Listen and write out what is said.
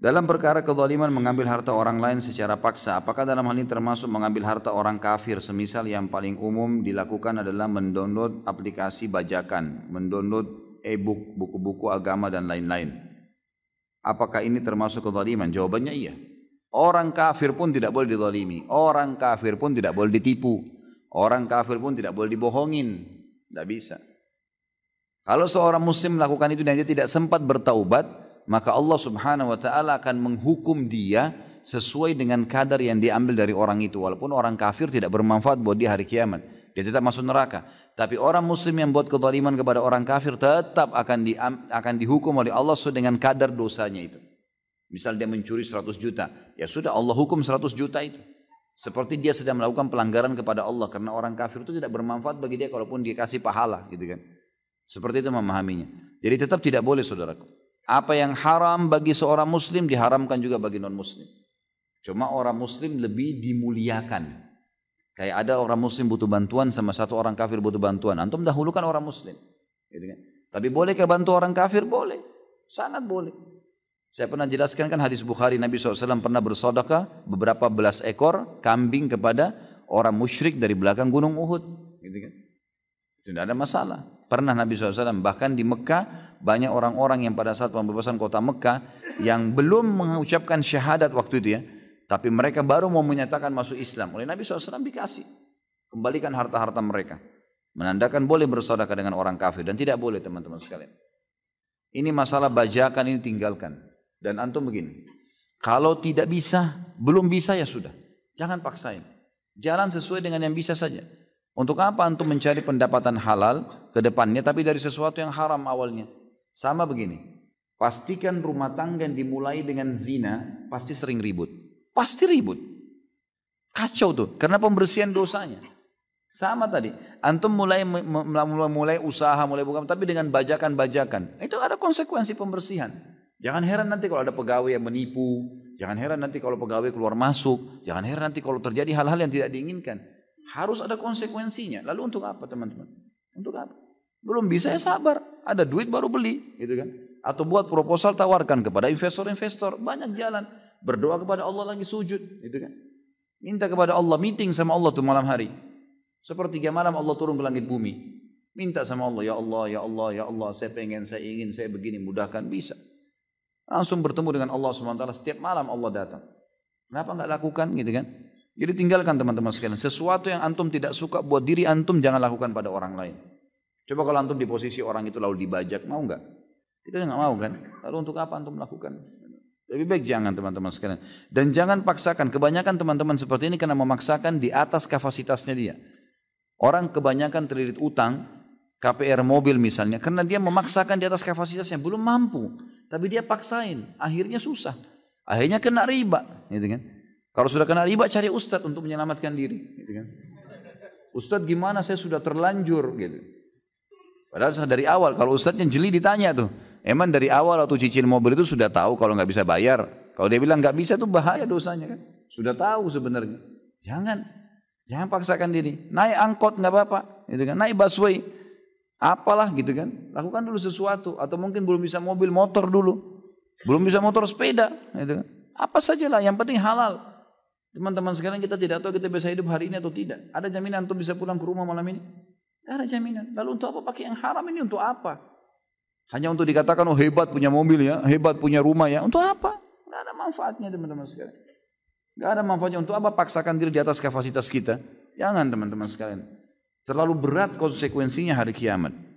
Dalam perkara kezaliman mengambil harta orang lain secara paksa, apakah dalam hal ini termasuk mengambil harta orang kafir? Semisal yang paling umum dilakukan adalah mendownload aplikasi bajakan, mendownload e-book, buku-buku agama dan lain-lain. Apakah ini termasuk kezaliman? Jawabannya iya. Orang kafir pun tidak boleh dizalimi, orang kafir pun tidak boleh ditipu, orang kafir pun tidak boleh dibohongin. Tidak bisa. Kalau seorang muslim melakukan itu dan dia tidak sempat bertaubat, maka Allah Subhanahu wa taala akan menghukum dia sesuai dengan kadar yang diambil dari orang itu walaupun orang kafir tidak bermanfaat buat dia hari kiamat dia tetap masuk neraka tapi orang muslim yang buat kezaliman kepada orang kafir tetap akan di, akan dihukum oleh Allah sesuai dengan kadar dosanya itu misal dia mencuri 100 juta ya sudah Allah hukum 100 juta itu seperti dia sedang melakukan pelanggaran kepada Allah karena orang kafir itu tidak bermanfaat bagi dia kalaupun dia kasih pahala gitu kan seperti itu memahaminya jadi tetap tidak boleh saudaraku apa yang haram bagi seorang muslim diharamkan juga bagi non muslim. Cuma orang muslim lebih dimuliakan. Kayak ada orang muslim butuh bantuan sama satu orang kafir butuh bantuan. Antum dahulukan orang muslim. Gitu kan? Tapi bolehkah bantu orang kafir? Boleh. Sangat boleh. Saya pernah jelaskan kan hadis Bukhari Nabi SAW pernah bersodakah beberapa belas ekor kambing kepada orang musyrik dari belakang gunung Uhud. Gitu kan? Tidak ada masalah. Pernah Nabi SAW bahkan di Mekah banyak orang-orang yang pada saat pembebasan kota Mekah yang belum mengucapkan syahadat waktu itu ya. Tapi mereka baru mau menyatakan masuk Islam. Oleh Nabi SAW dikasih. Kembalikan harta-harta mereka. Menandakan boleh bersaudara dengan orang kafir. Dan tidak boleh teman-teman sekalian. Ini masalah bajakan ini tinggalkan. Dan antum begini. Kalau tidak bisa, belum bisa ya sudah. Jangan paksain. Jalan sesuai dengan yang bisa saja. Untuk apa antum mencari pendapatan halal ke depannya tapi dari sesuatu yang haram awalnya? Sama begini. Pastikan rumah tangga yang dimulai dengan zina pasti sering ribut. Pasti ribut. Kacau tuh karena pembersihan dosanya. Sama tadi. Antum mulai mulai, mulai usaha, mulai bukan tapi dengan bajakan-bajakan. Itu ada konsekuensi pembersihan. Jangan heran nanti kalau ada pegawai yang menipu, Jangan heran nanti kalau pegawai keluar masuk. Jangan heran nanti kalau terjadi hal-hal yang tidak diinginkan. Harus ada konsekuensinya. Lalu untuk apa teman-teman? Untuk apa? Belum bisa ya sabar. Ada duit baru beli, gitu kan? Atau buat proposal tawarkan kepada investor-investor. Banyak jalan. Berdoa kepada Allah lagi sujud, gitu kan? Minta kepada Allah, meeting sama Allah tu malam hari. seperti Sepertiga malam Allah turun ke langit bumi. Minta sama Allah, ya Allah, ya Allah, ya Allah, saya pengen, saya ingin, saya begini, mudahkan, bisa. Langsung bertemu dengan Allah SWT, setiap malam Allah datang. Kenapa nggak lakukan gitu kan? Jadi tinggalkan teman-teman sekalian. Sesuatu yang antum tidak suka buat diri antum jangan lakukan pada orang lain. Coba kalau antum di posisi orang itu lalu dibajak, mau nggak? Kita nggak mau kan? Lalu untuk apa antum melakukan? Lebih baik jangan teman-teman sekalian. Dan jangan paksakan. Kebanyakan teman-teman seperti ini karena memaksakan di atas kapasitasnya dia. Orang kebanyakan terlilit utang, KPR mobil misalnya, karena dia memaksakan di atas kapasitasnya, belum mampu. Tapi dia paksain, akhirnya susah. Akhirnya kena riba. Gitu kan? Kalau sudah kena riba cari ustadz untuk menyelamatkan diri. Gitu kan. Ustadz gimana saya sudah terlanjur gitu. Padahal dari awal kalau ustadznya jeli ditanya tuh. Emang dari awal waktu cicil mobil itu sudah tahu kalau nggak bisa bayar. Kalau dia bilang nggak bisa tuh bahaya dosanya kan. Sudah tahu sebenarnya. Jangan, jangan paksakan diri. Naik angkot nggak apa-apa, gitu kan. Naik busway, apalah gitu kan. Lakukan dulu sesuatu atau mungkin belum bisa mobil motor dulu, belum bisa motor sepeda, gitu kan. Apa sajalah yang penting halal. Teman-teman sekarang kita tidak tahu kita bisa hidup hari ini atau tidak. Ada jaminan untuk bisa pulang ke rumah malam ini? Tidak ada jaminan. Lalu untuk apa pakai yang haram ini untuk apa? Hanya untuk dikatakan oh hebat punya mobil ya, hebat punya rumah ya. Untuk apa? Tidak ada manfaatnya teman-teman sekalian. Tidak ada manfaatnya untuk apa paksakan diri di atas kapasitas kita. Jangan teman-teman sekalian. Terlalu berat konsekuensinya hari kiamat.